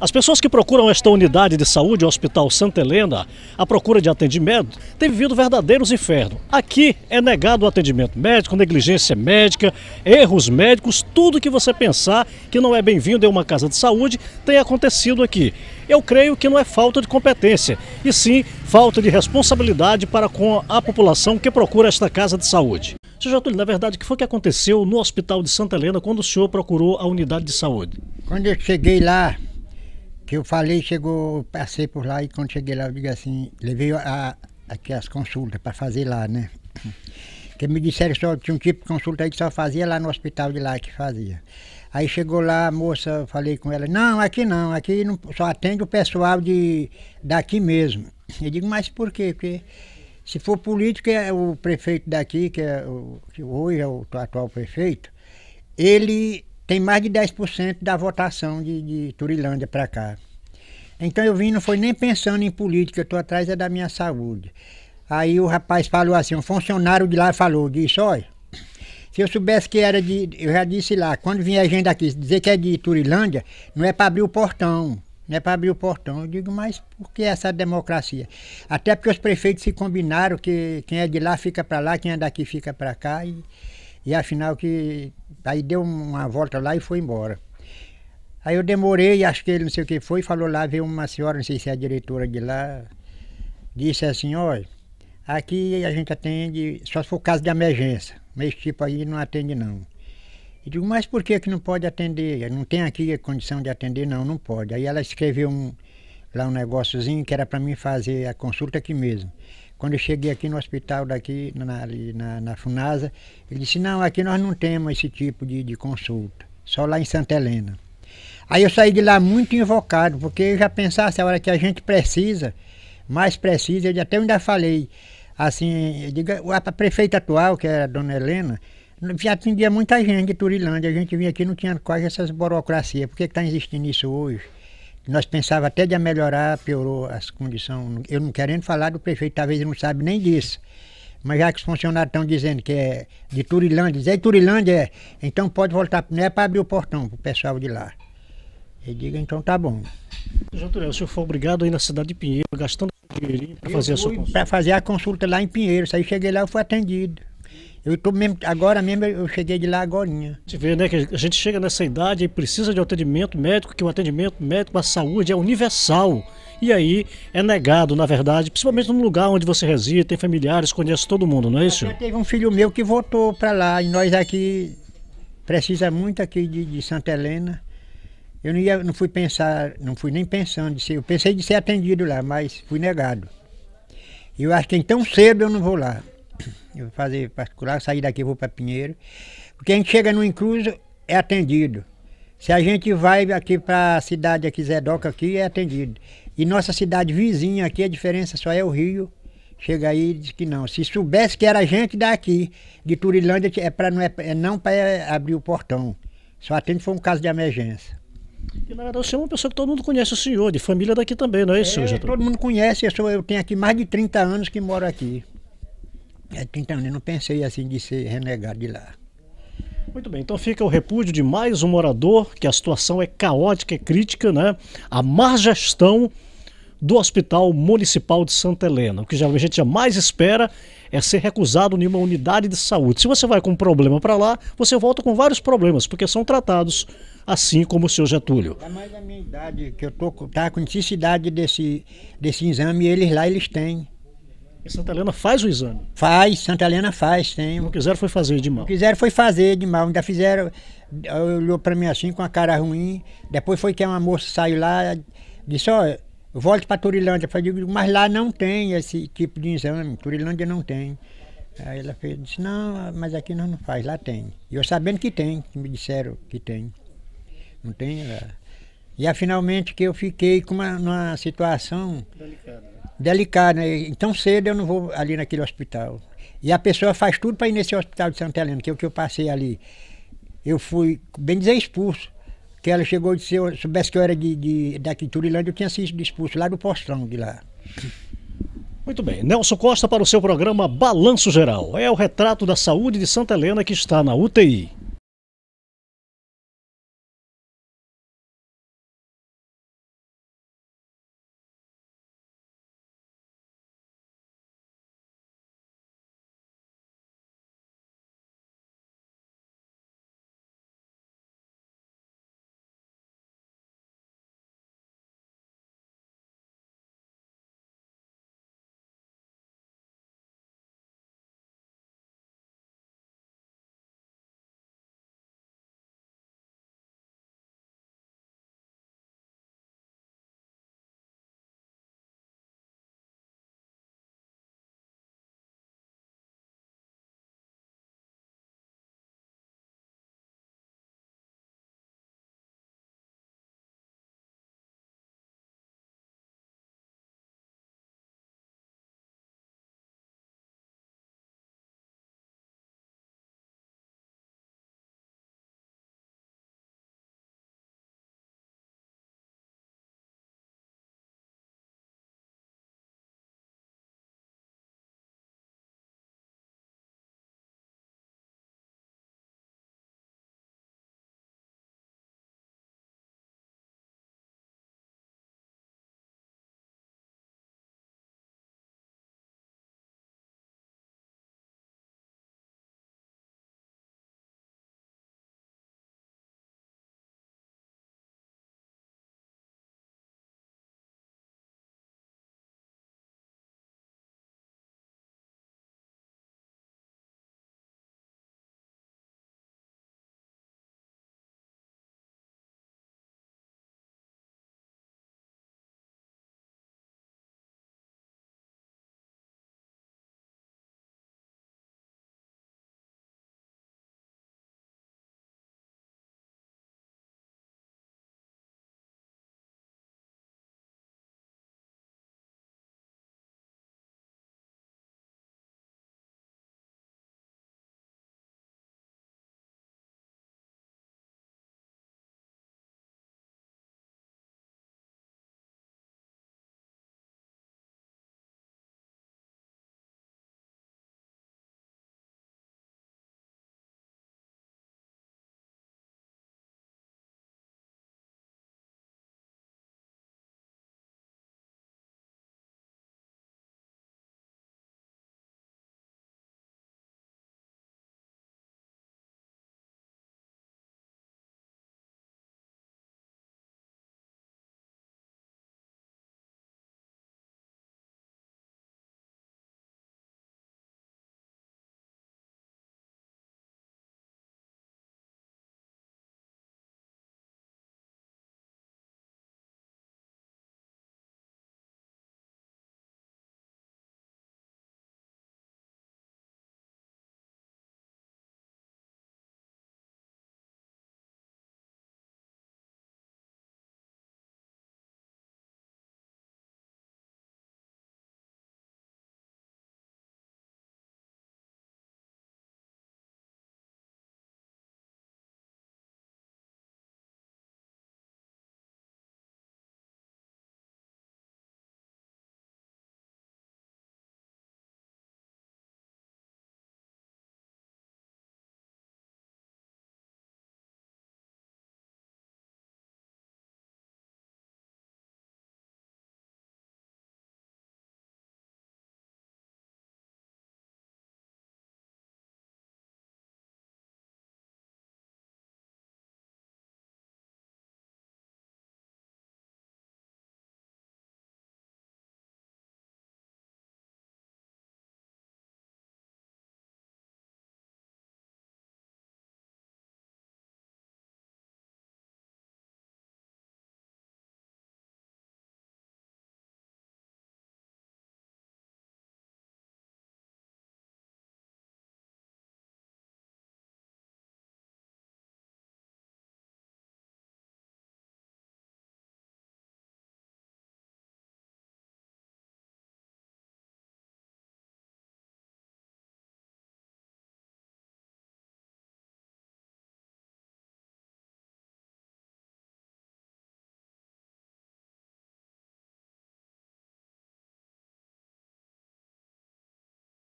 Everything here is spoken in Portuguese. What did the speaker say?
As pessoas que procuram esta unidade de saúde, o Hospital Santa Helena, à procura de atendimento, têm vivido verdadeiros infernos. Aqui é negado o atendimento médico, negligência médica, erros médicos, tudo que você pensar que não é bem-vindo em uma casa de saúde tem acontecido aqui. Eu creio que não é falta de competência, e sim falta de responsabilidade para com a população que procura esta casa de saúde. Sr. Jatuli, na verdade, o que foi que aconteceu no Hospital de Santa Helena quando o senhor procurou a unidade de saúde? Quando eu cheguei lá, que eu falei, chegou, passei por lá e quando cheguei lá, eu digo assim, levei a, aqui as consultas para fazer lá, né? Que me disseram só que tinha um tipo de consulta aí que só fazia lá no hospital de lá que fazia. Aí chegou lá a moça, falei com ela, não, aqui não, aqui não, só atende o pessoal de, daqui mesmo. Eu digo, mas por quê? Porque se for político, é o prefeito daqui, que, é o, que hoje é o atual prefeito, ele tem mais de 10% da votação de, de Turilândia para cá. Então eu vim, não foi nem pensando em política, eu estou atrás é da minha saúde. Aí o rapaz falou assim, um funcionário de lá falou, disse, olha, se eu soubesse que era de. Eu já disse lá, quando vinha a gente aqui dizer que é de Turilândia, não é para abrir o portão. Não é para abrir o portão. Eu digo, mas por que essa democracia? Até porque os prefeitos se combinaram que quem é de lá fica para lá, quem é daqui fica para cá. E, e afinal que Aí deu uma volta lá e foi embora. Aí eu demorei, acho que ele não sei o que foi, falou lá, veio uma senhora, não sei se é a diretora de lá, disse assim, olha, aqui a gente atende, só se for caso de emergência, mas esse tipo aí não atende não. Eu digo, mas por que que não pode atender? Não tem aqui a condição de atender? Não, não pode. Aí ela escreveu um, lá um negóciozinho que era para mim fazer a consulta aqui mesmo. Quando eu cheguei aqui no hospital daqui, na, ali, na, na, FUNASA, ele disse, não, aqui nós não temos esse tipo de, de consulta, só lá em Santa Helena. Aí eu saí de lá muito invocado, porque eu já pensasse a hora que a gente precisa, mais precisa, eu até ainda falei, assim, digo, a prefeita atual, que era a dona Helena, já atendia muita gente de Turilândia, a gente vinha aqui não tinha quase essas burocracias, por que está existindo isso hoje? Nós pensava até de melhorar, piorou as condições. Eu não querendo falar do prefeito, talvez ele não sabe nem disso. Mas já que os funcionários estão dizendo que é de Turilândia, dizem, Turilândia é, então pode voltar, não é para abrir o portão para o pessoal de lá. Eu digo, então tá bom. Doutor o senhor foi obrigado aí na cidade de Pinheiro, gastando dinheiro para fazer a sua consulta? Para fazer a consulta lá em Pinheiro. Aí cheguei lá e fui atendido. Eu tô mesmo, agora mesmo eu cheguei de lá agora. Você vê, né, que a gente chega nessa idade e precisa de um atendimento médico, que o atendimento médico, a saúde é universal. E aí é negado, na verdade, principalmente no lugar onde você reside, tem familiares, conhece todo mundo, não é isso? Já teve um filho meu que voltou para lá e nós aqui precisa muito aqui de, de Santa Helena. Eu não, ia, não fui pensar, não fui nem pensando de ser, eu pensei de ser atendido lá, mas fui negado. Eu acho que então cedo eu não vou lá. Eu vou fazer particular, sair daqui vou para Pinheiro. Porque a gente chega no incluso, é atendido. Se a gente vai aqui para a cidade aqui, Zedoca, aqui é atendido. E nossa cidade vizinha aqui, a diferença só é o rio. Chega aí e diz que não. Se soubesse que era gente daqui, de Turilândia, é pra, não, é, é não para abrir o portão. Só atende foi um caso de emergência. E na verdade, o senhor é uma pessoa que todo mundo conhece, o senhor, de família daqui também, não é isso, é, Todo mundo conhece, eu, sou, eu tenho aqui mais de 30 anos que moro aqui. É, então, eu não pensei assim de ser renegado de lá. Muito bem, então fica o repúdio de mais um morador, que a situação é caótica, é crítica, né? A má gestão do Hospital Municipal de Santa Helena. O que a gente jamais espera é ser recusado em uma unidade de saúde. Se você vai com um problema para lá, você volta com vários problemas, porque são tratados assim como o seu Getúlio. É mais a minha idade, que eu tô, tá com necessidade desse, desse exame, eles lá eles têm. Santa Helena faz o exame? Faz, Santa Helena faz, tem. Não quiseram foi fazer de mal. Não quiseram foi fazer de mal, ainda fizeram, olhou para mim assim com a cara ruim, depois foi que uma moça saiu lá, disse, ó, oh, volte para Turilândia, eu falei, mas lá não tem esse tipo de exame, Turilândia não tem. Aí ela fez, disse, não, mas aqui nós não faz, lá tem. E eu sabendo que tem, que me disseram que tem. Não tem lá. E aí, finalmente que eu fiquei com uma, situação delicada, né? delicado, né? Então cedo eu não vou ali naquele hospital. E a pessoa faz tudo para ir nesse hospital de Santa Helena, que é o que eu passei ali. Eu fui, bem dizer, expulso. Que ela chegou e disse, se soubesse que eu era de, de, daqui de Turilândia, eu tinha sido expulso lá do postão de lá. Muito bem, Nelson Costa para o seu programa Balanço Geral. É o retrato da saúde de Santa Helena que está na UTI.